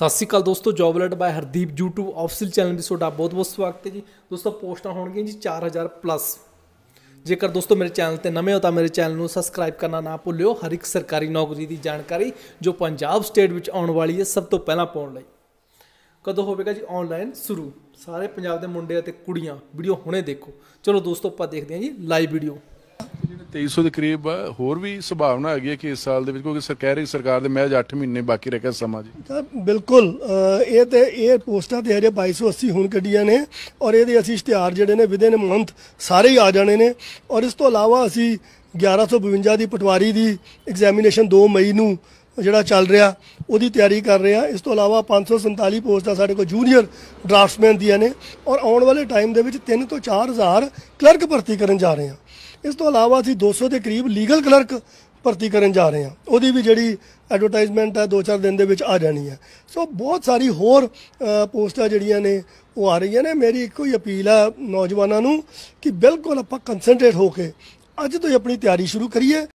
ਸਤਿ ਸ਼੍ਰੀ ਅਕਾਲ ਦੋਸਤੋ job alert by Hardeep YouTube official channel ਵਿੱਚ ਤੁਹਾਡਾ ਬਹੁਤ-ਬਹੁਤ ਸਵਾਗਤ ਹੈ ਜੀ ਦੋਸਤੋ ਪੋਸਟਾਂ ਹੋਣਗੀਆਂ ਜੀ 4000 ਪਲੱਸ ਜੇਕਰ ਦੋਸਤੋ ਮੇਰੇ ਚੈਨਲ ਤੇ ਨਵੇਂ ਹੋ ਤਾਂ ਮੇਰੇ ਚੈਨਲ ਨੂੰ ਸਬਸਕ੍ਰਾਈਬ ਕਰਨਾ ਨਾ ਭੁੱਲਿਓ ਹਰ ਇੱਕ ਸਰਕਾਰੀ ਨੌਕਰੀ ਦੀ ਜਾਣਕਾਰੀ ਜੋ ਪੰਜਾਬ ਸਟੇਟ ਵਿੱਚ ਆਉਣ ਵਾਲੀ ਹੈ ਸਭ ਤੋਂ ਪਹਿਲਾਂ ਪਾਉਣ ਲਈ ਕਦੋਂ ਹੋਵੇਗਾ ਜੀ ਆਨਲਾਈਨ ਸ਼ੁਰੂ ਸਾਰੇ ਪੰਜਾਬ ਦੇ ਮੁੰਡੇ ਅਤੇ ਕੁੜੀਆਂ ਵੀਡੀਓ ਹੁਣੇ ਦੇਖੋ ਚਲੋ ਦੋਸਤੋ ਆਪਾਂ ਦੇਖਦੇ ਹਾਂ ਜੀ ਲਾਈਵ ਵੀਡੀਓ 2300 ਦੇ ਕਰੀਬ ਹੋਰ ਵੀ ਸੰਭਾਵਨਾ ਹੈਗੀ ਹੈ ਕਿ ਇਸ ਸਾਲ ਦੇ ਵਿੱਚ ਕਿਉਂਕਿ ਸਰਕਾਰੀ ਸਰਕਾਰ ਦੇ ਮਹਿਜ 8 ਮਹੀਨੇ ਬਾਕੀ ਰਹਿ ਗਿਆ ਸਮਾਂ ਜੀ ਬਿਲਕੁਲ ਇਹ ਤੇ ਇਹ ਪੋਸਟਾਂ ਤੇ ਹਜੇ 2280 ਹੁਣ ਕੱਢੀਆਂ ਨੇ ਔਰ ਇਹਦੇ ਅਸੀਂ ਇਸ਼ਤਿਹਾਰ ਜਿਹੜੇ ਨੇ ਵਿਦਿਨ ਮੰਥ ਸਾਰੇ ਹੀ ਆ ਜਾਣੇ ਨੇ ਔਰ ਇਸ ਤੋਂ ਇਲਾਵਾ ਅਸੀਂ 1152 ਦੀ ਪਟਵਾਰੀ ਦੀ ਐਗਜ਼ਾਮੀਨੇਸ਼ਨ 2 ਮਈ ਨੂੰ ਜਿਹੜਾ ਚੱਲ ਰਿਹਾ ਉਹਦੀ ਤਿਆਰੀ ਕਰ ਰਹੇ ਆ ਇਸ ਤੋਂ ਇਲਾਵਾ 547 ਪੋਸਟ ਦਾ ਸਾਡੇ ਕੋਲ ਜੂਨੀਅਰ ਡਰਾਫਟਸਮੈਨ ਦੀਆਂ ਨੇ ਔਰ ਆਉਣ ਵਾਲੇ ਟਾਈਮ ਦੇ ਵਿੱਚ 3 ਤੋਂ 4000 ਕਲਰਕ ਭਰਤੀ ਕਰਨ ਜਾ ਰਹੇ ਆ ਇਸ ਤੋਂ ਇਲਾਵਾ ਅਸੀਂ 200 ਦੇ ਕਰੀਬ ਲੀਗਲ ਕਲਰਕ ਭਰਤੀ ਕਰਨ ਜਾ ਰਹੇ ਆ ਉਹਦੀ ਵੀ ਜਿਹੜੀ ਐਡਵਰਟਾਈਜ਼ਮੈਂਟ ਹੈ 2-4 ਦਿਨ ਦੇ ਵਿੱਚ ਆ ਜਾਣੀ ਹੈ ਸੋ ਬਹੁਤ ਸਾਰੀ ਹੋਰ ਪੋਸਟਾਂ ਜਿਹੜੀਆਂ ਨੇ ਉਹ ਆ ਰਹੀਆਂ ਨੇ ਮੇਰੀ ਇੱਕੋ ਹੀ ਅਪੀਲ ਹੈ ਨੌਜਵਾਨਾਂ ਨੂੰ ਕਿ ਬਿਲਕੁਲ ਆਪਾਂ ਕਨਸੈਂਟਰੇਟ ਹੋ ਕੇ ਅੱਜ ਤੋਂ ਹੀ ਆਪਣੀ ਤਿਆਰੀ ਸ਼ੁਰੂ ਕਰੀਏ